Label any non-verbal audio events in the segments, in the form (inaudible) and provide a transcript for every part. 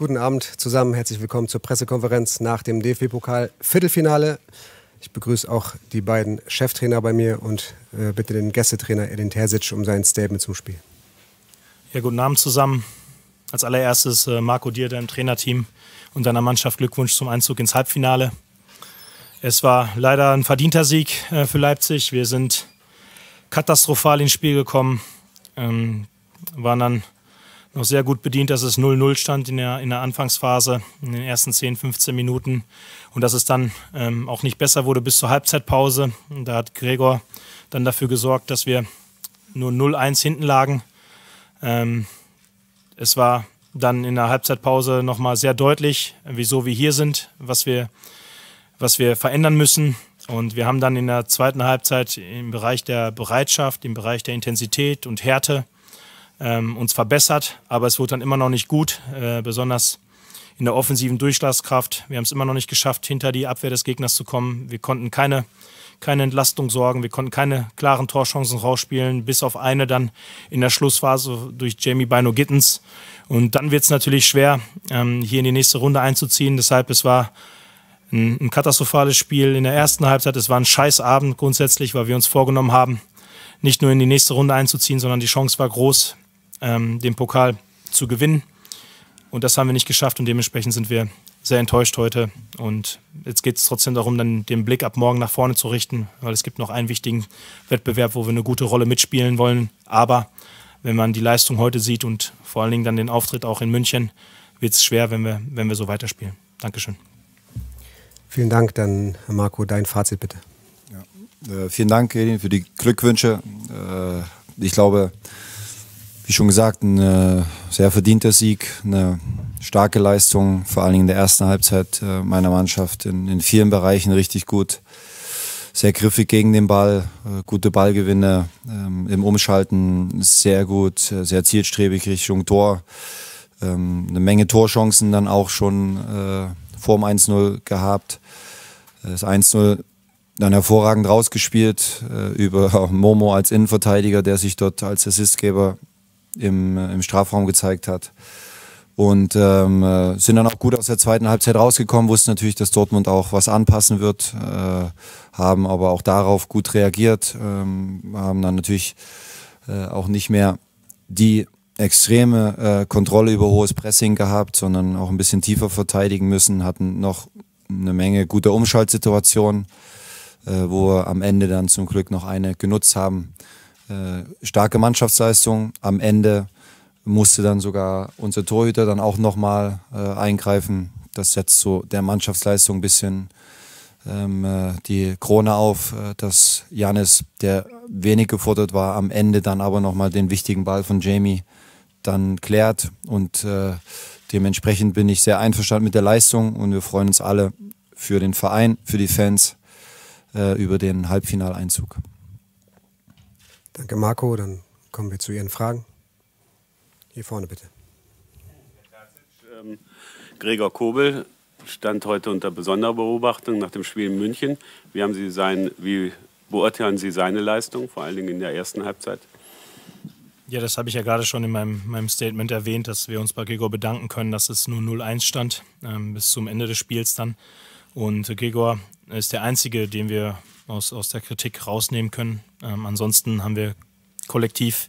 Guten Abend zusammen. Herzlich willkommen zur Pressekonferenz nach dem DFB-Pokal-Viertelfinale. Ich begrüße auch die beiden Cheftrainer bei mir und äh, bitte den Gästetrainer Edin Terzic um sein Statement zum Spiel. Ja, guten Abend zusammen. Als allererstes äh, Marco dir, deinem Trainerteam und deiner Mannschaft Glückwunsch zum Einzug ins Halbfinale. Es war leider ein verdienter Sieg äh, für Leipzig. Wir sind katastrophal ins Spiel gekommen, ähm, waren dann noch sehr gut bedient, dass es 0-0 stand in der, in der Anfangsphase, in den ersten 10, 15 Minuten. Und dass es dann ähm, auch nicht besser wurde bis zur Halbzeitpause. Und da hat Gregor dann dafür gesorgt, dass wir nur 0-1 hinten lagen. Ähm, es war dann in der Halbzeitpause nochmal sehr deutlich, wieso wir hier sind, was wir, was wir verändern müssen. Und wir haben dann in der zweiten Halbzeit im Bereich der Bereitschaft, im Bereich der Intensität und Härte ähm, uns verbessert, aber es wurde dann immer noch nicht gut, äh, besonders in der offensiven Durchschlagskraft. Wir haben es immer noch nicht geschafft, hinter die Abwehr des Gegners zu kommen. Wir konnten keine, keine Entlastung sorgen, wir konnten keine klaren Torchancen rausspielen, bis auf eine dann in der Schlussphase durch Jamie Bino Gittens. Und dann wird es natürlich schwer, ähm, hier in die nächste Runde einzuziehen. Deshalb, es war ein, ein katastrophales Spiel in der ersten Halbzeit. Es war ein Scheißabend grundsätzlich, weil wir uns vorgenommen haben, nicht nur in die nächste Runde einzuziehen, sondern die Chance war groß ähm, den Pokal zu gewinnen. Und das haben wir nicht geschafft und dementsprechend sind wir sehr enttäuscht heute. Und jetzt geht es trotzdem darum, dann den Blick ab morgen nach vorne zu richten, weil es gibt noch einen wichtigen Wettbewerb, wo wir eine gute Rolle mitspielen wollen. Aber wenn man die Leistung heute sieht und vor allen Dingen dann den Auftritt auch in München, wird es schwer, wenn wir, wenn wir so weiterspielen. Dankeschön. Vielen Dank, dann Marco, dein Fazit bitte. Ja. Äh, vielen Dank, Edin, für die Glückwünsche. Äh, ich glaube, wie schon gesagt, ein äh, sehr verdienter Sieg, eine starke Leistung, vor allen Dingen in der ersten Halbzeit äh, meiner Mannschaft in, in, vielen Bereichen richtig gut. Sehr griffig gegen den Ball, äh, gute Ballgewinne ähm, im Umschalten, sehr gut, sehr zielstrebig Richtung Tor. Ähm, eine Menge Torchancen dann auch schon äh, vor dem 1-0 gehabt. Das 1-0 dann hervorragend rausgespielt äh, (laughs) über Momo als Innenverteidiger, der sich dort als Assistgeber im, äh, im Strafraum gezeigt hat. Und ähm, äh, sind dann auch gut aus der zweiten Halbzeit rausgekommen, wussten natürlich, dass Dortmund auch was anpassen wird, äh, haben aber auch darauf gut reagiert, ähm, haben dann natürlich äh, auch nicht mehr die extreme äh, Kontrolle über hohes Pressing gehabt, sondern auch ein bisschen tiefer verteidigen müssen, hatten noch eine Menge guter Umschaltsituationen, äh, wo wir am Ende dann zum Glück noch eine genutzt haben. Äh, starke Mannschaftsleistung. Am Ende musste dann sogar unser Torhüter dann auch nochmal äh, eingreifen. Das setzt so der Mannschaftsleistung ein bisschen ähm, äh, die Krone auf, äh, dass Janis, der wenig gefordert war, am Ende dann aber nochmal den wichtigen Ball von Jamie dann klärt. Und äh, dementsprechend bin ich sehr einverstanden mit der Leistung und wir freuen uns alle für den Verein, für die Fans über den Halbfinaleinzug. Danke, Marco. Dann kommen wir zu Ihren Fragen. Hier vorne bitte. Ähm, Gregor Kobel stand heute unter besonderer Beobachtung nach dem Spiel in München. Wie, haben Sie sein, wie beurteilen Sie seine Leistung, vor allen Dingen in der ersten Halbzeit? Ja, das habe ich ja gerade schon in meinem, meinem, Statement erwähnt, dass wir uns bei Gregor bedanken können, dass es nur 0-1 stand ähm, bis zum Ende des Spiels dann. Und Gregor ist der Einzige, den wir aus, aus der Kritik rausnehmen können. Ähm, ansonsten haben wir kollektiv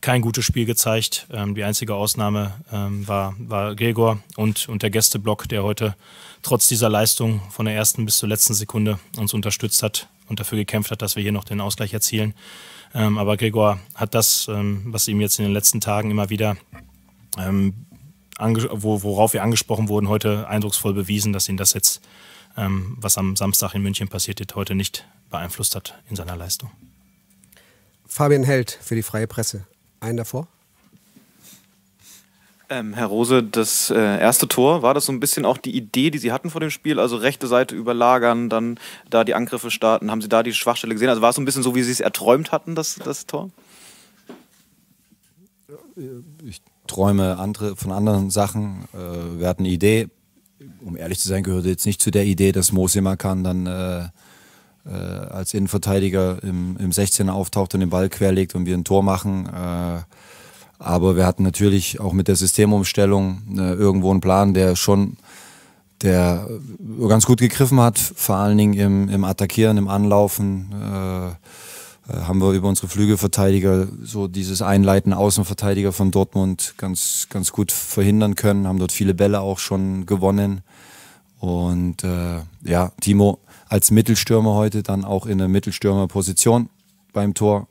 kein gutes Spiel gezeigt. Ähm, die einzige Ausnahme ähm, war, war Gregor und, und der Gästeblock, der heute trotz dieser Leistung von der ersten bis zur letzten Sekunde uns unterstützt hat und dafür gekämpft hat, dass wir hier noch den Ausgleich erzielen. Ähm, aber Gregor hat das, ähm, was ihm jetzt in den letzten Tagen immer wieder, ähm, wo, worauf wir angesprochen wurden, heute eindrucksvoll bewiesen, dass ihn das jetzt, ähm, was am Samstag in München passiert ist, heute nicht beeinflusst hat in seiner Leistung. Fabian Held für die Freie Presse. Einen davor? Ähm, Herr Rose, das äh, erste Tor, war das so ein bisschen auch die Idee, die Sie hatten vor dem Spiel? Also rechte Seite überlagern, dann da die Angriffe starten. Haben Sie da die Schwachstelle gesehen? Also war es so ein bisschen so, wie Sie es erträumt hatten, das, das Tor? Ich träume andere, von anderen Sachen. Äh, wir hatten eine Idee. Um ehrlich zu sein, gehörte jetzt nicht zu der Idee, dass Mosema kann dann äh, äh, als Innenverteidiger im, im 16er auftaucht und den Ball querlegt und wir ein Tor machen. Äh, aber wir hatten natürlich auch mit der Systemumstellung äh, irgendwo einen Plan, der schon der ganz gut gegriffen hat, vor allen Dingen im, im Attackieren, im Anlaufen. Äh, äh haben wir über unsere Flügelverteidiger so dieses Einleiten Außenverteidiger von Dortmund ganz, ganz gut verhindern können, haben dort viele Bälle auch schon gewonnen. Und äh, ja, Timo als Mittelstürmer heute dann auch in der Mittelstürmerposition beim Tor.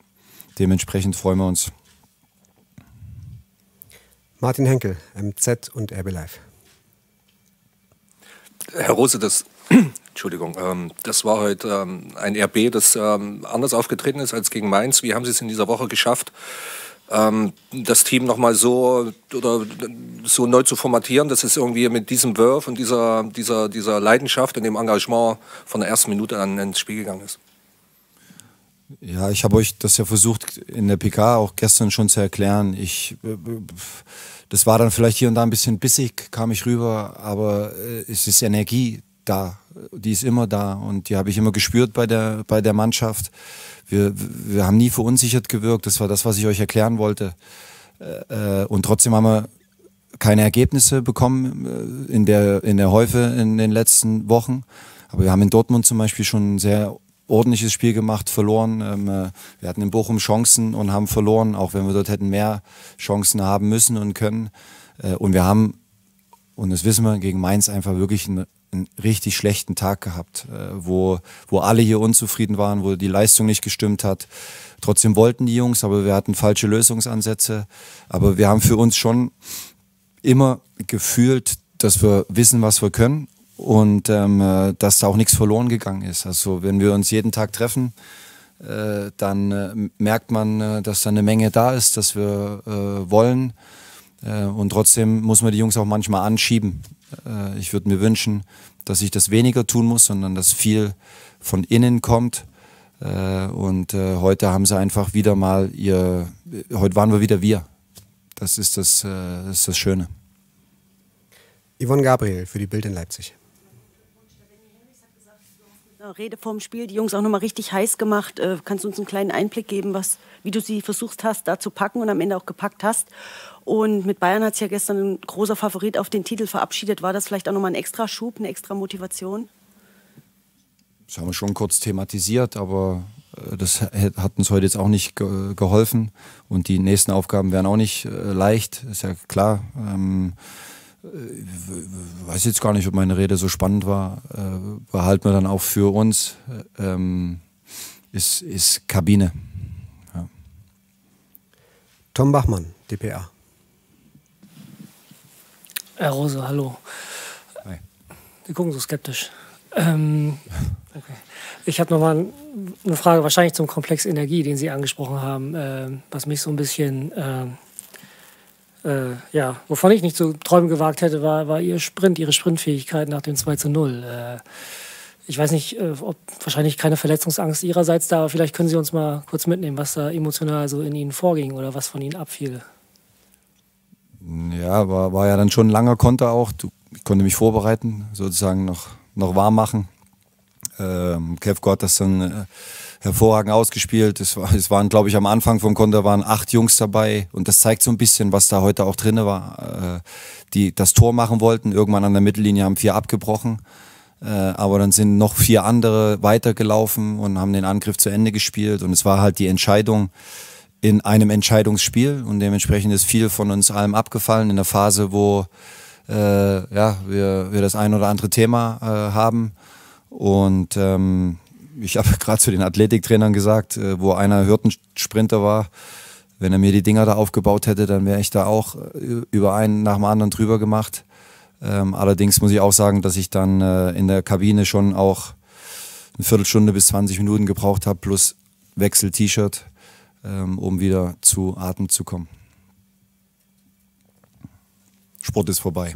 Dementsprechend freuen wir uns. Martin Henkel, MZ und RB Live. Herr Rose, das, (clears throat) Entschuldigung, ähm, das war heute ähm, ein RB, das ähm, anders aufgetreten ist als gegen Mainz. Wie haben Sie es in dieser Woche geschafft, ähm, das Team nochmal so oder so neu zu formatieren, dass es irgendwie mit diesem Wurf und dieser, dieser, dieser Leidenschaft und dem Engagement von der ersten Minute an ins Spiel gegangen ist. Ja, ich habe euch das ja versucht in der PK auch gestern schon zu erklären. Ich, äh, äh, das war dann vielleicht hier und da ein bisschen bissig, kam ich rüber, aber äh, es ist Energie, da. Die ist immer da und die habe ich immer gespürt bei der, bei der Mannschaft. Wir, wir haben nie verunsichert gewirkt. Das war das, was ich euch erklären wollte. Äh, äh, und trotzdem haben wir keine Ergebnisse bekommen äh, in der, in der Häufe in den letzten Wochen. Aber wir haben in Dortmund zum Beispiel schon ein sehr ordentliches Spiel gemacht, verloren. Ähm, wir hatten in Bochum Chancen und haben verloren, auch wenn wir dort hätten mehr Chancen haben müssen und können. Und wir haben, und das wissen wir, gegen Mainz einfach wirklich ein einen richtig schlechten Tag gehabt, äh, wo, wo alle hier unzufrieden waren, wo die Leistung nicht gestimmt hat. Trotzdem wollten die Jungs, aber wir hatten falsche Lösungsansätze. Aber wir haben für uns schon immer gefühlt, dass wir wissen, was wir können und ähm, äh, dass da auch nichts verloren gegangen ist. Also wenn wir uns jeden Tag treffen, äh, dann äh, merkt man, äh, dass da eine Menge da ist, dass wir äh, wollen. und trotzdem muss man die Jungs auch manchmal anschieben, äh, ich würde mir wünschen, dass ich das weniger tun muss, sondern dass viel von innen kommt. Äh, und äh, heute haben sie einfach wieder mal ihr, heute waren wir wieder wir. Das ist das, äh, das, ist das Schöne. Yvonne Gabriel für die Bild in Leipzig. Rede vorm Spiel, die Jungs auch nochmal richtig heiß gemacht. Äh, kannst du uns einen kleinen Einblick geben, was, wie du sie versucht hast, da zu packen und am Ende auch gepackt hast? Und mit Bayern hat es ja gestern ein großer Favorit auf den Titel verabschiedet. War das vielleicht auch nochmal ein extra Schub, eine extra Motivation? Das haben wir schon kurz thematisiert, aber äh, das hat uns heute jetzt auch nicht geholfen. Und die nächsten Aufgaben wären auch nicht äh, leicht, ist ja klar. Ähm ich äh, weiß jetzt gar nicht, ob meine Rede so spannend war, äh, behalten wir dann auch für uns, ähm, ist, ist Kabine. Ja. Tom Bachmann, DPA. Herr Rose, hallo. Hi. Sie gucken so skeptisch. Ähm, okay. Ich habe nochmal eine Frage wahrscheinlich zum Komplex Energie, den Sie angesprochen haben, äh, was mich so ein bisschen... Äh, äh, ja, wovon ich nicht zu träumen gewagt hätte, war, war ihr Sprint, ihre Sprintfähigkeit nach dem 2 zu 0. Äh, ich weiß nicht, äh, ob wahrscheinlich keine Verletzungsangst ihrerseits da, aber vielleicht können Sie uns mal kurz mitnehmen, was da emotional so in Ihnen vorging oder was von Ihnen abfiel. Ja, war, war ja dann schon ein langer Konter auch. ich konnte mich vorbereiten, sozusagen noch, noch warm machen ähm, Kev Gotterson äh, hervorragend ausgespielt. Es, es waren, glaube ich, am Anfang vom Konter waren acht Jungs dabei und das zeigt so ein bisschen, was da heute auch drinne war. Äh, die das Tor machen wollten, irgendwann an der Mittellinie haben vier abgebrochen, äh, aber dann sind noch vier andere weitergelaufen und haben den Angriff zu Ende gespielt und es war halt die Entscheidung in einem Entscheidungsspiel und dementsprechend ist viel von uns allem abgefallen in der Phase, wo äh, ja, wir, wir das ein oder andere Thema äh, haben. Und ähm, ich habe (laughs) gerade zu den Athletiktrainern gesagt, äh, wo einer Hürdensprinter war, wenn er mir die Dinger da aufgebaut hätte, dann wäre ich da auch äh, über einen nach dem anderen drüber gemacht. Ähm, allerdings muss ich auch sagen, dass ich dann äh, in der Kabine schon auch eine Viertelstunde bis 20 Minuten gebraucht habe, plus Wechsel T-Shirt, ähm, um wieder zu Atem zu kommen. Sport ist vorbei.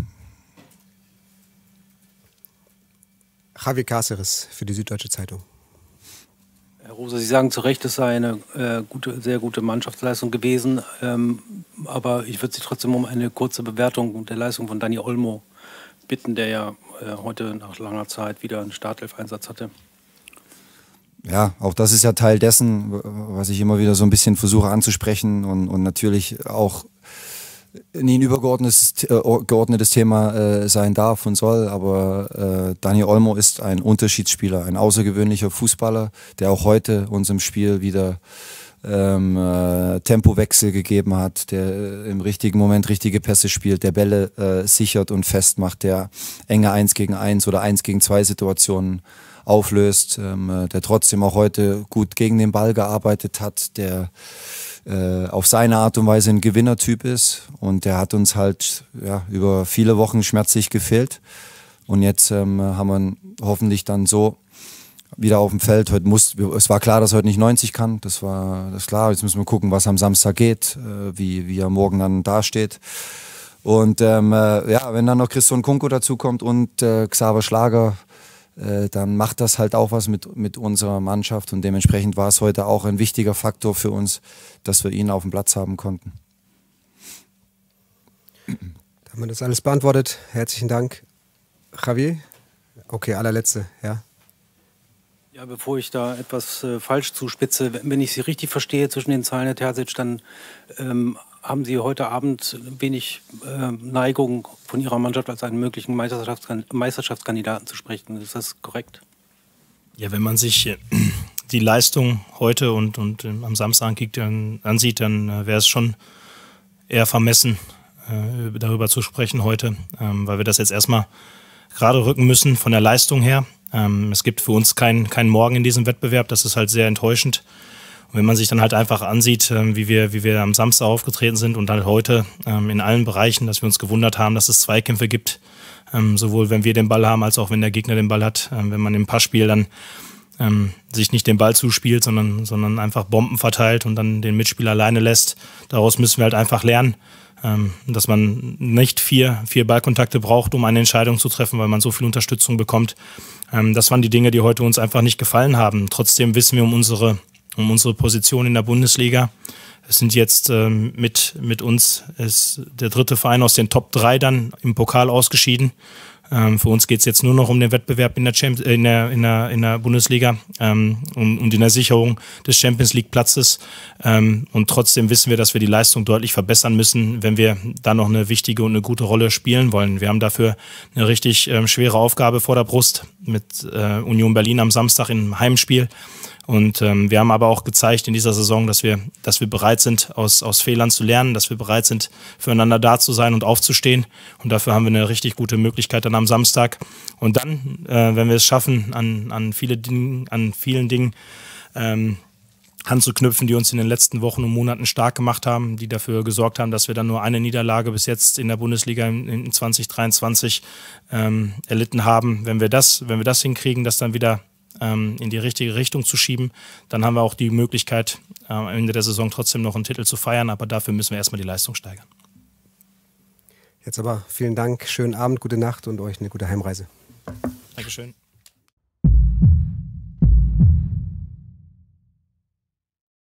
Javier Cáceres für die Süddeutsche Zeitung. Herr Rose, Sie sagen zu Recht, es sei eine äh, gute, sehr gute Mannschaftsleistung gewesen. Ähm, aber ich würde Sie trotzdem um eine kurze Bewertung der Leistung von Dani Olmo bitten, der ja äh, heute nach langer Zeit wieder einen Startelf-Einsatz hatte. Ja, auch das ist ja Teil dessen, was ich immer wieder so ein bisschen versuche anzusprechen und, und natürlich auch nie ein übergeordnetes äh, geordnetes Thema äh, sein darf und soll, aber äh, Daniel Olmo ist ein Unterschiedsspieler, ein außergewöhnlicher Fußballer, der auch heute unserem Spiel wieder ähm, äh, Tempowechsel gegeben hat, der äh, im richtigen Moment richtige Pässe spielt, der Bälle äh, sichert und festmacht, der enge 1 gegen 1 oder 1 gegen 2 Situationen auflöst, ähm, äh, der trotzdem auch heute gut gegen den Ball gearbeitet hat, der äh, auf seine Art und Weise ein Gewinnertyp ist. Und der hat uns halt ja, über viele Wochen schmerzlich gefehlt. Und jetzt ähm, haben wir ihn hoffentlich dann so wieder auf dem Feld. Heute muss, es war klar, dass er heute nicht 90 kann. Das war das klar. Jetzt müssen wir gucken, was am Samstag geht, äh, wie, wie er morgen dann dasteht. Und ähm, äh, ja, wenn dann noch Christian Kunko dazukommt und äh, Xaver Schlager, äh, dann macht das halt auch was mit, mit unserer Mannschaft und dementsprechend war es heute auch ein wichtiger Faktor für uns, dass wir ihn auf dem Platz haben konnten. Da haben wir das alles beantwortet. Herzlichen Dank. Javier? Okay, allerletzte, ja. Ja, bevor ich da etwas äh, falsch zuspitze, wenn ich Sie richtig verstehe zwischen den Zeilen, Herr Terzic, dann ähm, haben Sie heute Abend wenig äh, Neigung, von Ihrer Mannschaft als einen möglichen Meisterschaftskandidaten, Meisterschaftskandidaten zu sprechen. Ist das korrekt? Ja, wenn man sich äh, die Leistung heute und, und ähm, am Samstag ansieht, dann äh, wäre es schon eher vermessen, äh, darüber zu sprechen heute, ähm, weil wir das jetzt erstmal gerade rücken müssen von der Leistung her. Ähm, es gibt für uns keinen kein Morgen in diesem Wettbewerb. Das ist halt sehr enttäuschend. Und wenn man sich dann halt einfach ansieht, ähm, wie wir, wie wir am Samstag aufgetreten sind und halt heute ähm, in allen Bereichen, dass wir uns gewundert haben, dass es Zweikämpfe gibt, ähm, sowohl wenn wir den Ball haben, als auch wenn der Gegner den Ball hat, wenn man im Passspiel dann sich nicht den Ball zuspielt, sondern, sondern einfach Bomben verteilt und dann den Mitspieler alleine lässt. Daraus müssen wir halt einfach lernen, dass man nicht vier, vier Ballkontakte braucht, um eine Entscheidung zu treffen, weil man so viel Unterstützung bekommt. das waren die Dinge, die heute uns einfach nicht gefallen haben. Trotzdem wissen wir um unsere um unsere Position in der Bundesliga. Es sind jetzt ähm, mit, mit uns ist der dritte Verein aus den Top 3 dann im Pokal ausgeschieden. Ähm, für uns geht es jetzt nur noch um den Wettbewerb in der, Champions, äh, in der, in der, in der Bundesliga ähm, und, und, in der Sicherung des Champions League Platzes. Ähm, und trotzdem wissen wir, dass wir die Leistung deutlich verbessern müssen, wenn wir da noch eine wichtige und eine gute Rolle spielen wollen. Wir haben dafür eine richtig ähm, schwere Aufgabe vor der Brust mit äh, Union Berlin am Samstag im Heimspiel. Und ähm, wir haben aber auch gezeigt in dieser Saison, dass wir, dass wir bereit sind, aus, aus Fehlern zu lernen, dass wir bereit sind, füreinander da zu sein und aufzustehen. Und dafür haben wir eine richtig gute Möglichkeit, dann am am Samstag. Und dann, äh, wenn wir es schaffen, an, an, viele Dinge, an vielen Dingen ähm, anzuknüpfen, die uns in den letzten Wochen und Monaten stark gemacht haben, die dafür gesorgt haben, dass wir dann nur eine Niederlage bis jetzt in der Bundesliga in, in 2023 ähm, erlitten haben. Wenn wir das, wenn wir das hinkriegen, das dann wieder ähm, in die richtige Richtung zu schieben, dann haben wir auch die Möglichkeit, äh, am Ende der Saison trotzdem noch einen Titel zu feiern. Aber dafür müssen wir erstmal die Leistung steigern. Jetzt aber vielen Dank, schönen Abend, gute Nacht und euch eine gute Heimreise. Dankeschön.